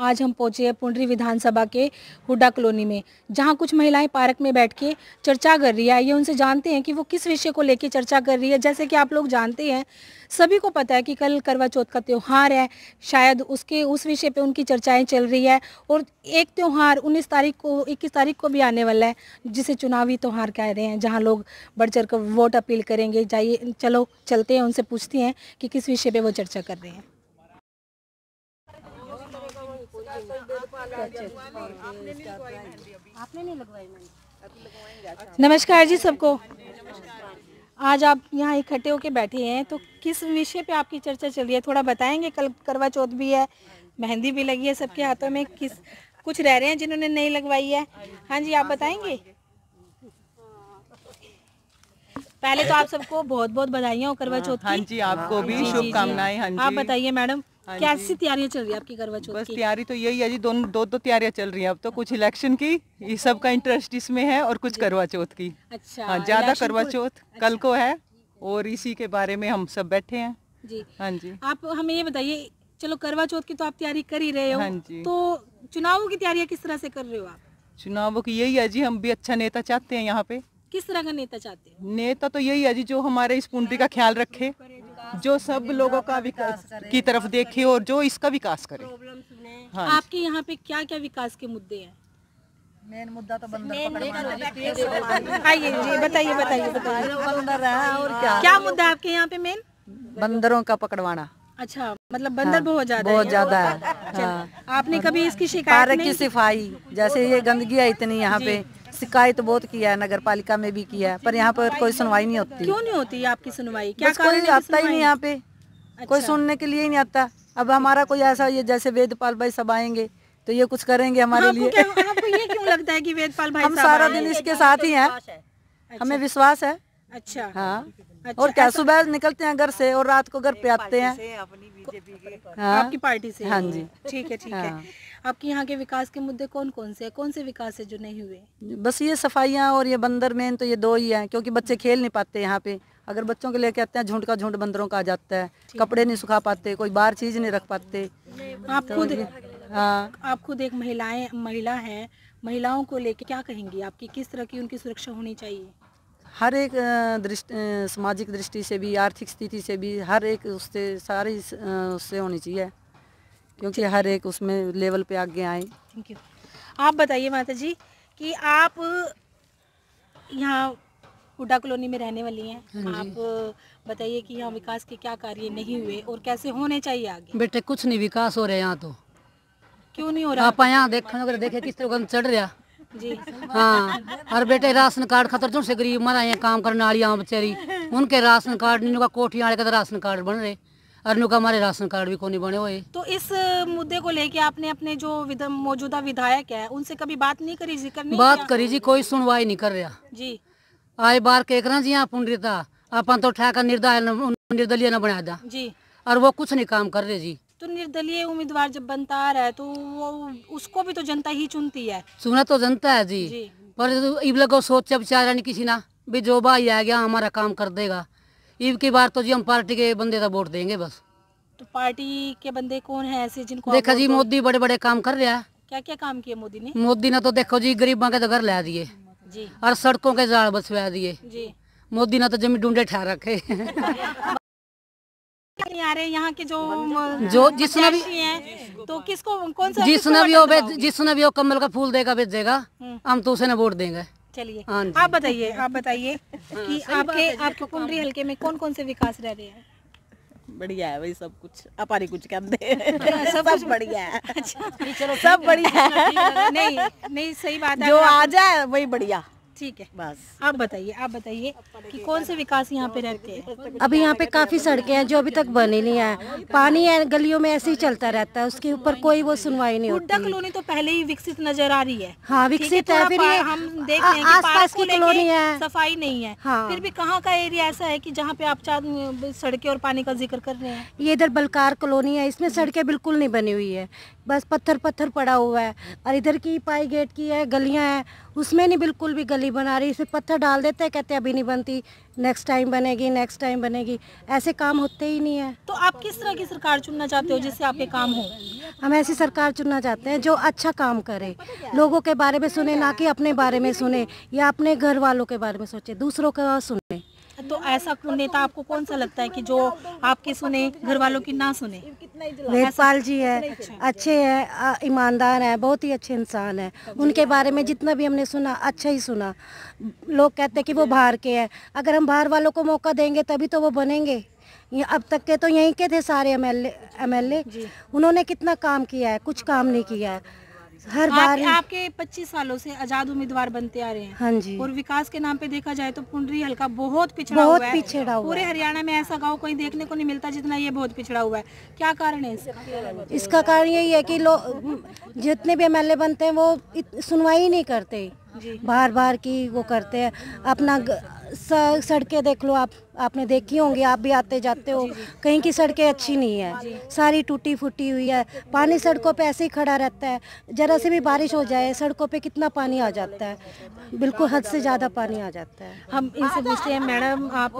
आज हम पहुंचे हैं पुंडरी विधानसभा के हुडा कॉलोनी में जहां कुछ महिलाएं पार्क में बैठ के चर्चा कर रही है ये उनसे जानते हैं कि वो किस विषय को लेकर चर्चा कर रही है जैसे कि आप लोग जानते हैं सभी को पता है कि कल करवा चौथ का त्यौहार है शायद उसके उस विषय पे उनकी चर्चाएं चल रही है और एक त्यौहार उन्नीस तारीख को इक्कीस तारीख को भी आने वाला है जिसे चुनावी त्यौहार कह रहे हैं जहाँ लोग बढ़ चढ़ वोट अपील करेंगे जाइए चलो चलते हैं उनसे पूछते हैं कि किस विषय पर वो चर्चा कर रहे हैं आपने नहीं लगवाई अच्छा। अच्छा। नमस्कार जी सबको हाँ आज आप यहाँ इकट्ठे होके बैठे हैं तो किस विषय पे आपकी चर्चा चल रही है थोड़ा बताएंगे कल करवा चौथ भी है मेहंदी भी लगी है सबके हाथों में किस कुछ रह रहे हैं जिन्होंने नहीं लगवाई है हाँ जी आप हाँ, बताएंगे पहले तो आप सबको बहुत बहुत बधाई हो करवा हाँ, चौथ हाँ जी आपको भी शुभकामनाएं हाँ आप बताइए मैडम हाँ कैसी तैयारियां चल रही है आपकी करवा चौथ की तैयारी तो यही है जी दोनों दो दो तैयारियां चल रही हैं अब तो कुछ इलेक्शन की ये सब का इंटरेस्ट इसमें है और कुछ करवा चौथ की अच्छा हाँ ज्यादा करवा चौथ अच्छा। कल को है और इसी के बारे में हम सब बैठे हैं जी हाँ जी आप हमें ये बताइए चलो करवा चौथ की तो आप तैयारी कर ही रहे हो हाँ जी तो चुनावों की तैयारियां किस तरह से कर रहे हो आप चुनावों की यही है जी हम भी अच्छा नेता चाहते हैं यहाँ पे किस तरह का नेता चाहते हैं नेता तो यही है जी जो हमारे इस पुंडी का ख्याल रखे जो सब लोगों का विकास की तरफ देखे और जो इसका विकास करे हाँ आपके यहाँ पे क्या क्या विकास के मुद्दे हैं मेन मुद्दा तो बंदर आइए जी बताइए बताइए बंदर है और क्या क्या मुद्दा है आपके यहाँ पे मेन बंदरों का पकड़वाना अच्छा मतलब बंदर हाँ, बहुत ज्यादा बहुत ज्यादा है हाँ। आपने कभी इसकी शिकायत की सफाई जैसे ये गंदगी है इतनी यहाँ पे शिकायत बहुत किया है नगर पालिका में भी किया है पर यहाँ पर कोई सुनवाई नहीं होती क्यों नहीं होती आपकी सुनवाई क्या कोई आता ही नहीं यहाँ पे अच्छा। कोई सुनने के लिए ही नहीं आता अब हमारा कोई ऐसा ये जैसे वेदपाल भाई सब आएंगे तो ये कुछ करेंगे हमारे लिए क्यों लगता है वेदपाल भाई हम सारा दिन इसके साथ ही है हमें विश्वास है अच्छा हाँ अच्छा, और क्या सुबह निकलते हैं घर से और रात को घर पे आते हैं अपनी बीजेपी हाँ। आपकी पार्टी से हाँ जी ठीक है ठीक है हाँ। आपके यहाँ के विकास के मुद्दे कौन कौन से है कौन से विकास है जो नहीं हुए बस ये सफाइयाँ और ये बंदर मेन तो ये दो ही है क्योंकि बच्चे हम्म। खेल नहीं पाते यहाँ पे अगर बच्चों के लिए कहते हैं झुंड का झुंड बंदरों का आ जाता है कपड़े नहीं सुखा पाते कोई बाहर चीज नहीं रख पाते आप तो खुद हाँ आप खुद एक महिलाएं महिला हैं महिलाओं को लेके क्या कहेंगी आपकी किस तरह की उनकी सुरक्षा होनी चाहिए हर एक दृष्टि सामाजिक दृष्टि से भी आर्थिक स्थिति से भी हर एक उससे सारी उससे होनी चाहिए क्योंकि हर एक उसमें लेवल पे आगे आए थैंक यू आप बताइए माता जी कि आप यहाँ हुडा कॉलोनी में रहने वाली हैं हाँ आप बताइए कि यहाँ विकास के क्या कार्य नहीं हुए और कैसे होने चाहिए आगे बेटे कुछ नहीं विकास हो रहा है यहाँ तो क्यों नहीं हो रहा आप यहाँ देखे किस तरह चढ़ रहा हाँ और बेटे राशन कार्ड खतर जो से गरीब मना आए काम करने वाली आम बेचारी उनके राशन कार्ड इनका कोठी आने का राशन कार्ड बन रहे और इनका हमारे राशन कार्ड भी कोनी बने हुए तो इस मुद्दे को लेके आपने अपने जो मौजूदा विधायक है उनसे कभी बात नहीं करी जी करनी बात करी जी कोई सुनवाई नहीं कर रहा जी आए बार के करा जी आप अपन तो ठहका निर्दलीय न बनाया था जी और वो कुछ नहीं काम कर रहे जी तो निर्दलीय उम्मीदवार जब बनता आ रहा है तो वो उसको भी तो जनता ही चुनती है सुना तो जनता है जी, जी। पर इब लगो सोचा बेचारा नहीं किसी ना भी जो भाई आ गया हमारा काम कर देगा ईब की बार तो जी हम पार्टी के बंदे का वोट देंगे बस तो पार्टी के बंदे कौन है ऐसे जिनको देखा जी मोदी बड़े बड़े काम कर रहा है क्या क्या काम किए मोदी ने मोदी ने तो देखो जी गरीबों के तो घर ला दिए और सड़कों के जाल बसवा दिए मोदी ने तो जमीन ढूंढे ठहर रखे नहीं आ रहे यहाँ के जो जो जिसने भी तो किसको कौन सा जिसने भी हो जिसने भी हो कमल का फूल देगा भेज देगा हम्म। हम तो उसे ना वोट देंगे चलिए हाँ आप बताइए आप बताइए हाँ, कि आपके आपके कुमरी हल्के में कौन कौन से विकास रह रहे हैं बढ़िया है वही सब कुछ अपारी कुछ कहते हाँ, सब कुछ बढ़िया है अच्छा सब बढ़िया है नहीं नहीं सही बात है जो आ जाए वही बढ़िया ठीक है बस आप बताइए आप बताइए कि कौन से विकास यहाँ पे रहते हैं अभी यहाँ पे काफ़ी सड़कें हैं जो अभी तक बनी नहीं है पानी गलियों में ऐसे ही चलता रहता है उसके ऊपर कोई वो सुनवाई नहीं होती कॉलोनी तो पहले ही विकसित नजर आ रही है हाँ विकसित है फिर हम देख रहे हैं पास की कॉलोनी है सफाई नहीं है हाँ। फिर भी कहाँ का एरिया ऐसा है की जहाँ पे आप सड़कें और पानी का जिक्र कर रहे हैं ये इधर बलकार कॉलोनी है इसमें सड़कें बिल्कुल नहीं बनी हुई है बस पत्थर पत्थर पड़ा हुआ है और इधर की पाई गेट की है गलियां हैं उसमें नहीं बिल्कुल भी गली बना रही इसमें पत्थर डाल देते हैं कहते अभी नहीं बनती नेक्स्ट टाइम बनेगी नेक्स्ट टाइम बनेगी ऐसे काम होते ही नहीं है तो आप किस तरह की सरकार चुनना चाहते हो जिससे आपके काम हो हम ऐसी सरकार चुनना चाहते हैं जो अच्छा काम करे लोगों के बारे में सुने ना कि अपने बारे में सुने या अपने घर वालों के बारे में सोचे दूसरों का सुने तो ऐसा नेता आपको कौन सा लगता है कि जो आपके सुने घर वालों की ना सुने वेदपाल जी है अच्छा। अच्छे हैं ईमानदार हैं बहुत ही अच्छे इंसान हैं उनके बारे में जितना भी हमने सुना अच्छा ही सुना लोग कहते हैं कि वो बाहर के हैं अगर हम बाहर वालों को मौका देंगे तभी तो वो बनेंगे अब तक के तो यहीं के थे सारे एम एल एम एल उन्होंने कितना काम किया है कुछ काम नहीं किया है हर बार आप, आपके 25 सालों से आजाद उम्मीदवार बनते आ रहे हैं हाँ जी और विकास के नाम पे देखा जाए तो पुंडरी हल्का बहुत पिछड़ा बहुत हुआ है पिछड़ा हुआ पूरे हरियाणा में ऐसा गांव कहीं देखने को नहीं मिलता जितना ये बहुत पिछड़ा हुआ है क्या कारण है इसका इसका कारण यही है कि लोग जितने भी एमएलए बनते हैं वो सुनवाई नहीं करते बार बार की वो करते हैं अपना सड़कें देख लो आप आपने देखी होंगी आप भी आते जाते हो कहीं की सड़कें अच्छी नहीं है सारी टूटी फूटी हुई है पानी सड़कों पे ऐसे ही खड़ा रहता है ज़रा से भी बारिश हो जाए सड़कों पे कितना पानी आ जाता है बिल्कुल हद से ज़्यादा पानी आ जाता है हम इनसे पूछते हैं मैडम आप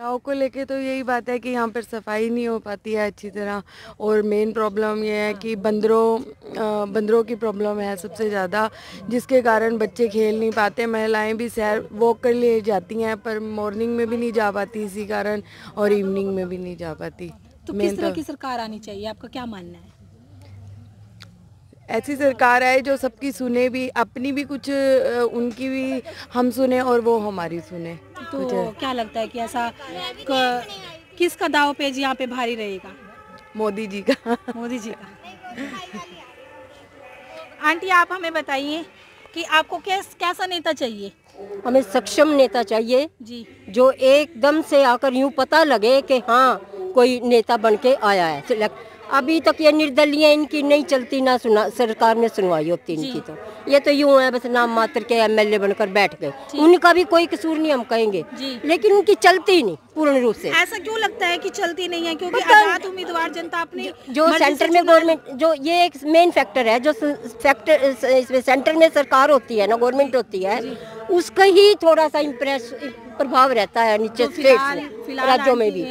गाँव को लेके तो यही बात है कि यहाँ पर सफाई नहीं हो पाती है अच्छी तरह और मेन प्रॉब्लम यह है कि बंदरों बंदरों की प्रॉब्लम है सबसे ज़्यादा जिसके कारण बच्चे खेल नहीं पाते महिलाएं भी सैर वॉक कर लिए जाती हैं पर मॉर्निंग में भी नहीं जा पाती इसी कारण और इवनिंग में भी नहीं जा पाती तो किस तरह तो की सरकार आनी चाहिए आपका क्या मानना है ऐसी सरकार आए जो सबकी सुने भी अपनी भी कुछ उनकी भी हम सुने और वो हमारी सुने तो क्या लगता है कि ऐसा किसका दाव पेज यहाँ पे भारी रहेगा मोदी जी का मोदी जी का आंटी आप हमें बताइए कि आपको कैस कैसा नेता चाहिए हमें सक्षम नेता चाहिए जी जो एकदम से आकर यूँ पता लगे कि हाँ कोई नेता बन के आया है अभी तक ये निर्दलीय इनकी नहीं चलती ना सुना सरकार ने सुनवाई होती इनकी तो ये तो यूं है बस नाम मात्र के एमएलए बनकर बैठ गए उनका भी कोई कसूर नहीं हम कहेंगे लेकिन उनकी चलती नहीं पूर्ण रूप से ऐसा क्यों लगता है कि चलती नहीं है क्योंकि उम्मीदवार जनता अपनी जो सेंटर में गवर्नमेंट जो ये एक मेन फैक्टर है जो फैक्टर सेंटर में सरकार होती है ना गवर्नमेंट होती है उसका ही थोड़ा सा इम्प्रेस प्रभाव रहता है नीचे स्टेट तो राज्यों में भी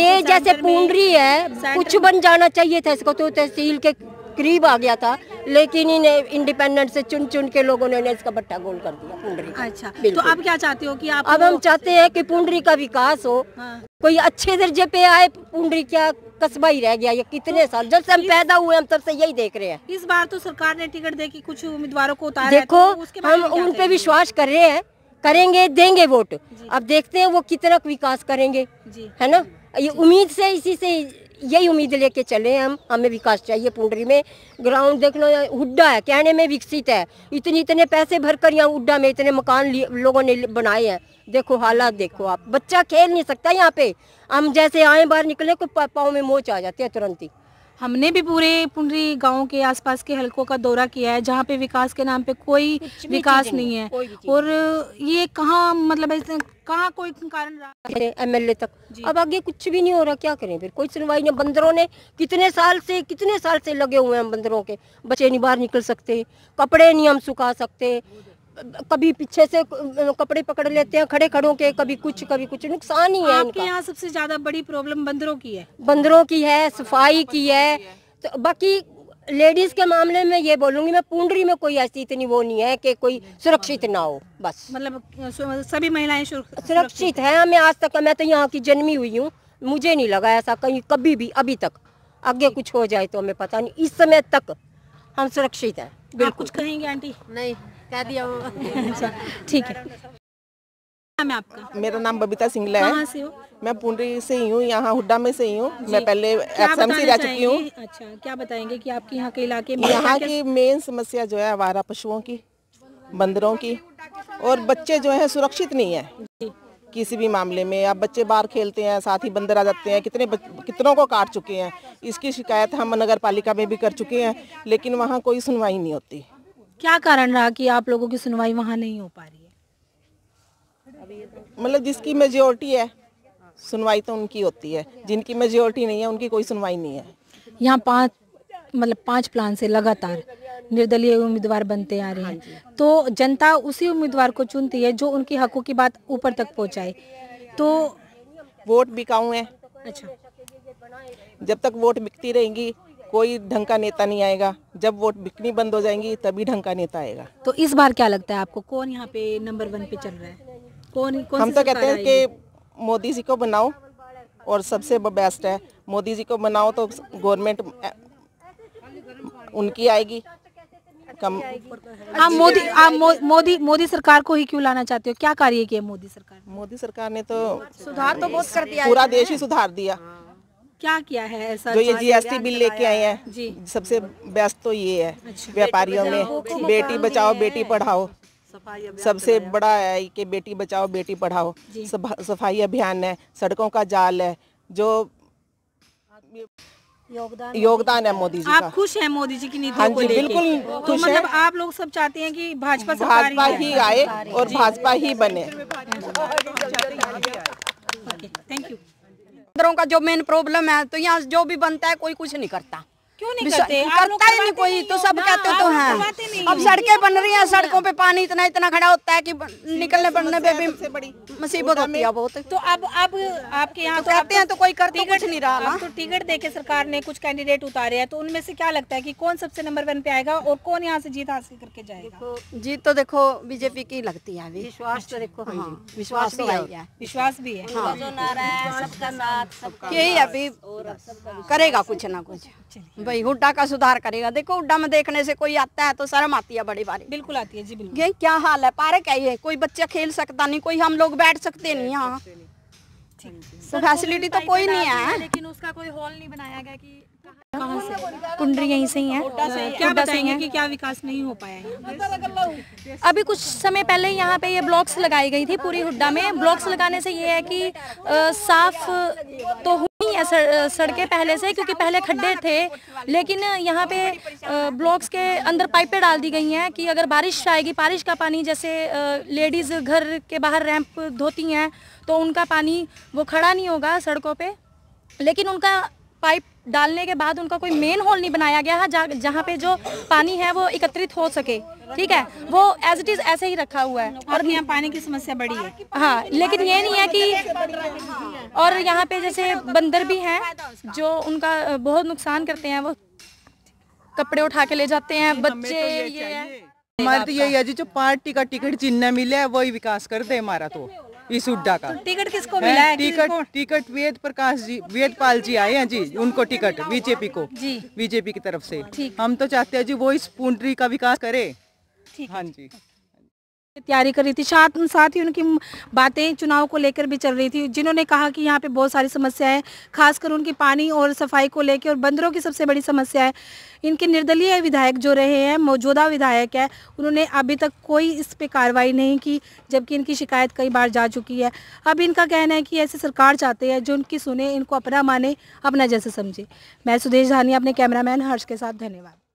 ये तो जैसे पूंडरी है कुछ बन जाना चाहिए था इसको तो तहसील के करीब आ गया था लेकिन इन्हें इंडिपेंडेंट से चुन चुन के लोगों ने इसका भट्टा गोल कर दिया पुंडरी अच्छा तो आप क्या चाहते हो कि आप अब हम चाहते हैं कि पुंडरी का विकास हो हाँ। कोई अच्छे दर्जे पे आए पुंडरी क्या कस्बा ही रह गया ये कितने तो साल जब से हम पैदा हुए हम तब से यही देख रहे हैं इस बार तो सरकार ने टिकट दे कुछ उम्मीदवारों को उतार देखो हम उन पे विश्वास कर रहे हैं करेंगे देंगे वोट अब देखते हैं वो कितना विकास करेंगे है ना ये उम्मीद से इसी से यही उम्मीद लेके चले हम हमें विकास चाहिए पुंडरी में ग्राउंड देखना हुड्डा है कहने में विकसित है इतने इतने पैसे भर कर यहाँ हुड्डा में इतने मकान लोगों ने बनाए हैं देखो हालात देखो आप बच्चा खेल नहीं सकता यहाँ पे हम जैसे आए बाहर निकले को पाओ में मोच आ जाती है तुरंत ही हमने भी पूरे पुंडरी गांव के आसपास के हलकों का दौरा किया है जहाँ पे विकास के नाम पे कोई विकास नहीं है और ये कहाँ मतलब कहाँ कोई कारण एम एल तक अब आगे कुछ भी नहीं हो रहा क्या करें फिर कोई सुनवाई नहीं बंदरों ने कितने साल से कितने साल से लगे हुए हैं बंदरों के बच्चे नहीं बाहर निकल सकते कपड़े नहीं हम सुखा सकते कभी पीछे से कपड़े पकड़ लेते हैं खड़े खड़ों के कभी कुछ कभी कुछ नुकसान ही है आपके यहाँ सबसे ज्यादा बड़ी प्रॉब्लम बंदरों की है बंदरों की है सफाई की है तो बाकी लेडीज के मामले में ये बोलूंगी मैं पुंडरी में कोई ऐसी इतनी वो नहीं है कि कोई सुरक्षित ना हो बस मतलब सभी महिलाएं सुरक्षित है मैं आज तक मैं तो यहाँ की जन्मी हुई हूँ मुझे नहीं लगा ऐसा कहीं कभी भी अभी तक आगे कुछ हो जाए तो हमें पता नहीं इस समय तक हम सुरक्षित हैं बिल्कुल कुछ कहेंगे आंटी नहीं कह दिया वो ठीक है नाम आपका मेरा नाम बबीता सिंगला है से मैं पुणे से ही हूँ यहाँ हुड्डा में से ही हूँ मैं पहले एफएमसी रह चुकी हूँ अच्छा क्या बताएंगे कि आपके यहाँ के इलाके में यहाँ की मेन समस्या जो है आवारा पशुओं की बंदरों की और बच्चे जो है सुरक्षित नहीं है किसी भी मामले में आप बच्चे बाहर खेलते हैं साथ ही बंदर आ जाते हैं कितने कितनों को काट चुके हैं इसकी शिकायत हम नगर पालिका में भी कर चुके हैं लेकिन वहाँ कोई सुनवाई नहीं होती क्या कारण रहा कि आप लोगों की सुनवाई वहाँ नहीं हो पा रही है मतलब जिसकी मेजोरिटी है सुनवाई तो उनकी होती है जिनकी मेजोरिटी नहीं है उनकी कोई सुनवाई नहीं है यहाँ पाँच मतलब पाँच प्लान से लगातार निर्दलीय उम्मीदवार बनते आ रहे हैं हाँ तो जनता उसी उम्मीदवार को चुनती है जो उनके हकों की बात ऊपर तक पहुँचाए तो वोट बिकाऊ है अच्छा जब तक वोट बिकती रहेंगी कोई ढंग का नेता नहीं आएगा जब वोट बिकनी बंद हो जाएंगी तभी ढंग का नेता आएगा तो इस बार क्या लगता है आपको कौन यहाँ पे नंबर वन पे चल रहा है कौन कौन हम तो कहते हैं कि मोदी जी को बनाओ और सबसे बेस्ट है मोदी जी को बनाओ तो गवर्नमेंट उनकी आएगी कम आप मोदी आप मोदी मोदी सरकार को ही क्यों लाना चाहते हो क्या कार्य किया मोदी सरकार मोदी सरकार ने तो सुधार तो बहुत कर दिया पूरा देश ही सुधार दिया क्या किया है ऐसा जो ये जीएसटी बिल लेके आए हैं जी सबसे बेस्ट तो ये है अच्छा, व्यापारियों में बेटी, बचाओ बेटी पढ़ाओ सबसे बड़ा है कि बेटी बचाओ बेटी पढ़ाओ सफाई अभियान है सड़कों का जाल है जो योगदान योगदान है मोदी जी आप खुश हैं मोदी जी की नीति हाँ जी बिल्कुल तो खुश मतलब आप लोग सब चाहते हैं कि भाजपा भाजपा ही आए और भाजपा ही बने थैंक यू का जो मेन प्रॉब्लम है तो यहाँ जो भी बनता है कोई कुछ नहीं करता क्यों नहीं करते करता ही नहीं कोई तो सब कहते तो हैं अब सड़कें बन रही हैं सड़कों पे पानी इतना इतना खड़ा होता है कि निकलने बनने पे भी मुसीबत होती है बहुत तो अब अब आपके यहाँ तो आते हैं तो कोई करते तो कुछ नहीं रहा तो टिकट देके सरकार ने कुछ कैंडिडेट उतारे हैं तो उनमें से क्या लगता है की कौन सबसे नंबर वन पे आएगा और कौन यहाँ से जीत हासिल करके जाएगा जीत तो देखो बीजेपी की लगती है विश्वास तो देखो हाँ, विश्वास तो भी है विश्वास भी है हाँ। सबका यही अभी करेगा कुछ ना कुछ भाई नहीं हुड्डा का सुधार करेगा देखो हुड्डा में देखने से कोई आता है तो शर्म आती है बड़ी बारी बिल्कुल आती है जी बिल्कुल ये क्या हाल है पार्क है ये कोई बच्चा खेल सकता नहीं कोई हम लोग बैठ सकते नहीं यहाँ फैसिलिटी तो, तो, तो कोई नहीं है लेकिन उसका कोई हॉल नहीं बनाया गया की कहाँ कुंडरी यहीं से ही है क्या बताएंगे कि क्या विकास नहीं हो पाया है अभी कुछ समय पहले यहाँ पे ये ब्लॉक्स लगाई गई थी पूरी हुड्डा में ब्लॉक्स लगाने से ये है कि आ, साफ तो हुई है सड़कें पहले से क्योंकि पहले खड्डे थे लेकिन यहाँ पे ब्लॉक्स के अंदर पाइपें डाल दी गई हैं कि अगर बारिश आएगी बारिश का पानी जैसे लेडीज़ घर के बाहर रैंप धोती हैं तो उनका पानी वो खड़ा नहीं होगा सड़कों पर लेकिन उनका पाइप डालने के बाद उनका कोई मेन होल नहीं बनाया गया है जहाँ पे जो पानी है वो एकत्रित हो सके ठीक है वो एज इट इज ऐसे ही रखा हुआ है और यहाँ पानी की समस्या बड़ी है हाँ लेकिन ये नहीं है कि और यहाँ पे जैसे बंदर भी हैं जो उनका बहुत नुकसान करते हैं वो कपड़े उठा के ले जाते हैं तो बच्चे ये हमारा तो यही है जी जो पार्टी का टिकट जिन्ना मिले वही विकास कर दे हमारा तो इस हुड्डा का तो टिकट किसको मिला है टिकट टिकट वेद प्रकाश जी वेद पाल जी आए हैं जी उनको टिकट बीजेपी को जी बीजेपी की तरफ से हम तो चाहते हैं जी वो इस पुंडरी का विकास करे हाँ जी तैयारी कर रही थी साथ साथ ही उनकी बातें चुनाव को लेकर भी चल रही थी जिन्होंने कहा कि यहाँ पे बहुत सारी समस्याएं हैं खासकर उनकी पानी और सफाई को लेकर और बंदरों की सबसे बड़ी समस्या है इनके निर्दलीय विधायक जो रहे हैं मौजूदा विधायक है उन्होंने अभी तक कोई इस पर कार्रवाई नहीं की जबकि इनकी शिकायत कई बार जा चुकी है अब इनका कहना है कि ऐसी सरकार चाहते हैं जो उनकी सुने इनको अपना माने अपना जैसे समझे मैं सुदेश धानी अपने कैमरामैन हर्ष के साथ धन्यवाद